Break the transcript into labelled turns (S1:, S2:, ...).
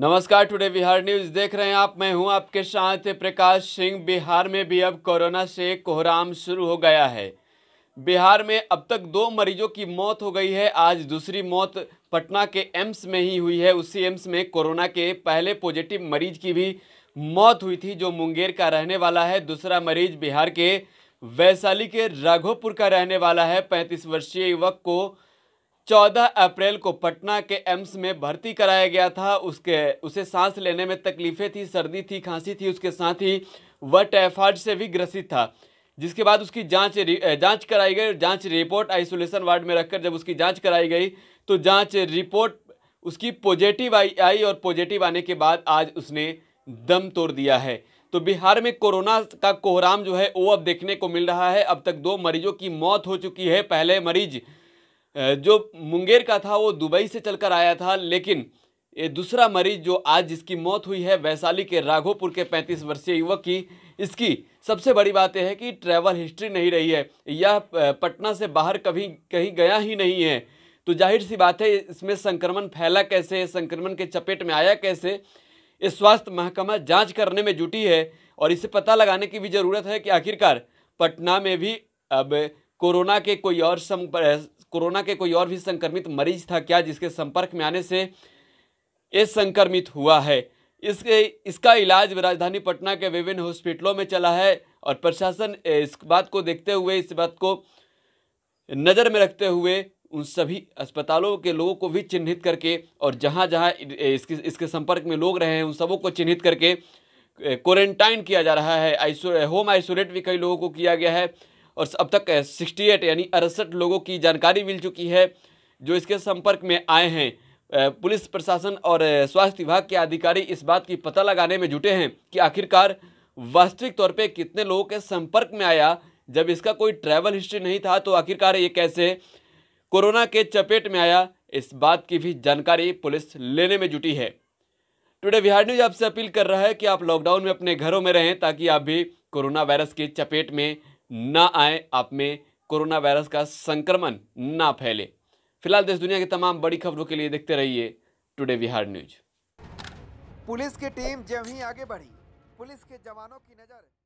S1: नमस्कार today Bihar news देख रहे हैं आप मैं हूं आपके साथ प्रकाश सिंह बिहार में भी अब कोरोना से कोहराम शुरू हो गया है बिहार में अब तक दो मरीजों की मौत हो गई है आज दूसरी मौत पटना के एम्स में ही हुई है उसी एम्स में कोरोना के पहले पॉजिटिव मरीज की भी मौत हुई थी जो मुंगेर का रहने वाला है दूसरा मरीज बिहार के वैशाली के राघोपुर का रहने वाला है पैंतीस वर्षीय युवक को 14 अप्रैल को पटना के एम्स में भर्ती कराया गया था उसके उसे सांस लेने में तकलीफ़ें थी सर्दी थी खांसी थी उसके साथ ही वह टैफाइड से भी ग्रसित था जिसके बाद उसकी जांच जांच कराई गई जांच रिपोर्ट आइसोलेशन वार्ड में रखकर जब उसकी जांच कराई गई तो जांच रिपोर्ट उसकी पॉजिटिव आई आई और पॉजिटिव आने के बाद आज उसने दम तोड़ दिया है तो बिहार में कोरोना का कोहराम जो है वो अब देखने को मिल रहा है अब तक दो मरीजों की मौत हो चुकी है पहले मरीज जो मुंगेर का था वो दुबई से चलकर आया था लेकिन ये दूसरा मरीज जो आज जिसकी मौत हुई है वैशाली के राघोपुर के 35 वर्षीय युवक की इसकी सबसे बड़ी बात यह है कि ट्रैवल हिस्ट्री नहीं रही है यह पटना से बाहर कभी कहीं गया ही नहीं है तो जाहिर सी बात है इसमें संक्रमण फैला कैसे संक्रमण के चपेट में आया कैसे इस स्वास्थ्य महकमा जांच करने में जुटी है और इसे पता लगाने की भी ज़रूरत है कि आखिरकार पटना में भी अब कोरोना के कोई और कोरोना के कोई और भी संक्रमित मरीज था क्या जिसके संपर्क में आने से ये संक्रमित हुआ है इसके इसका इलाज राजधानी पटना के विभिन्न हॉस्पिटलों में चला है और प्रशासन इस बात को देखते हुए इस बात को नज़र में रखते हुए उन सभी अस्पतालों के लोगों को भी चिन्हित करके और जहाँ जहाँ इसके इसके संपर्क में लोग रहे हैं उन सबों को चिन्हित करके क्वारंटाइन किया जा रहा है आइसो होम आइसोलेट भी कई लोगों को किया गया है और अब तक सिक्सटी एट यानी अड़सठ लोगों की जानकारी मिल चुकी है जो इसके संपर्क में आए हैं पुलिस प्रशासन और स्वास्थ्य विभाग के अधिकारी इस बात की पता लगाने में जुटे हैं कि आखिरकार वास्तविक तौर पर कितने लोगों के संपर्क में आया जब इसका कोई ट्रैवल हिस्ट्री नहीं था तो आखिरकार ये कैसे कोरोना के चपेट में आया इस बात की भी जानकारी पुलिस लेने में जुटी है टुडे बिहार न्यूज आपसे अपील कर रहा है कि आप लॉकडाउन में अपने घरों में रहें ताकि आप भी कोरोना वायरस के चपेट में ना आए आप में कोरोना वायरस का संक्रमण ना फैले फिलहाल देश दुनिया की तमाम बड़ी खबरों के लिए देखते रहिए टुडे बिहार न्यूज पुलिस की टीम जब ही आगे बढ़ी पुलिस के जवानों की नज़र